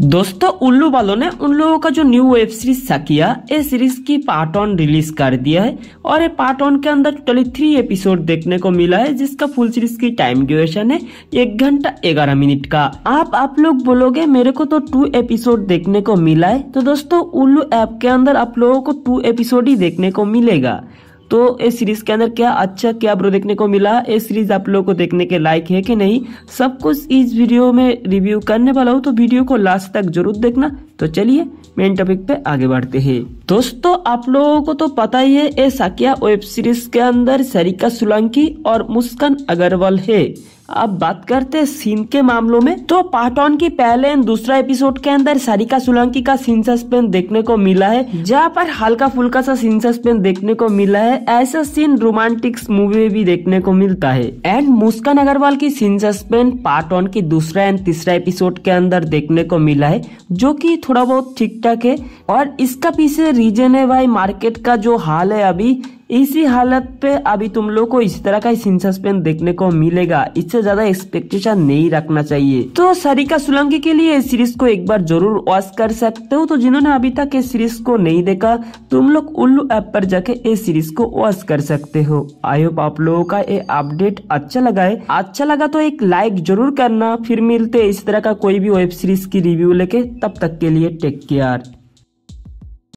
दोस्तों उल्लू वालों ने उन लोगों का जो न्यू वेब सीरीज सकिया ये सीरीज की पार्ट ऑन रिलीज कर दिया है और ये पार्ट वन के अंदर टोटली थ्री एपिसोड देखने को मिला है जिसका फुल सीरीज की टाइम ड्यूरेशन है एक घंटा ग्यारह मिनट का आप आप लोग बोलोगे मेरे को तो टू एपिसोड देखने को मिला है तो दोस्तों उल्लू ऐप के अंदर आप लोगों को टू एपिसोड ही देखने को मिलेगा तो इस सीरीज के अंदर क्या अच्छा क्या ब्रो देखने को मिला ये सीरीज आप लोगों को देखने के लायक है कि नहीं सब कुछ इस वीडियो में रिव्यू करने वाला हूँ तो वीडियो को लास्ट तक जरूर देखना तो चलिए मेन टॉपिक पे आगे बढ़ते हैं दोस्तों आप लोगों को तो पता ही है ए साकिया वेब सीरीज के अंदर सरिका सोलंकी और मुस्कान अग्रवाल है अब बात करते हैं सीन के मामलों में तो पार्ट वन की पहले एंड दूसरा एपिसोड के अंदर सारिका सोलंकी का सीन सस्पेंस देखने को मिला है जहाँ पर हल्का फुल्का सा सीन सस्पेंस देखने को मिला है ऐसा सीन रोमांटिक मूवी में भी देखने को मिलता है एंड मुस्कान अग्रवाल की सीन सस्पेंस पार्ट वन की दूसरा एंड तीसरा एपिसोड के अंदर देखने को मिला है जो की थोड़ा बहुत ठीक ठाक है और इसका पीछे रीजन है भाई मार्केट का जो हाल है अभी इसी हालत पे अभी तुम लोग को इसी तरह का सीन सस्पेंस देखने को मिलेगा इससे ज्यादा एक्सपेक्टेशन नहीं रखना चाहिए तो सरिका सुलंगी के लिए सीरीज को एक बार जरूर वॉच कर सकते हो तो जिन्होंने अभी तक इस सीरीज को नहीं देखा तुम लोग उल्लू ऐप पर जाके इस सीरीज को वॉच कर सकते हो आई होप आप लोगों का ये अपडेट अच्छा लगा है अच्छा लगा तो एक लाइक जरूर करना फिर मिलते इस तरह का कोई भी वेब सीरीज की रिव्यू लेके तब तक के लिए टेक केयर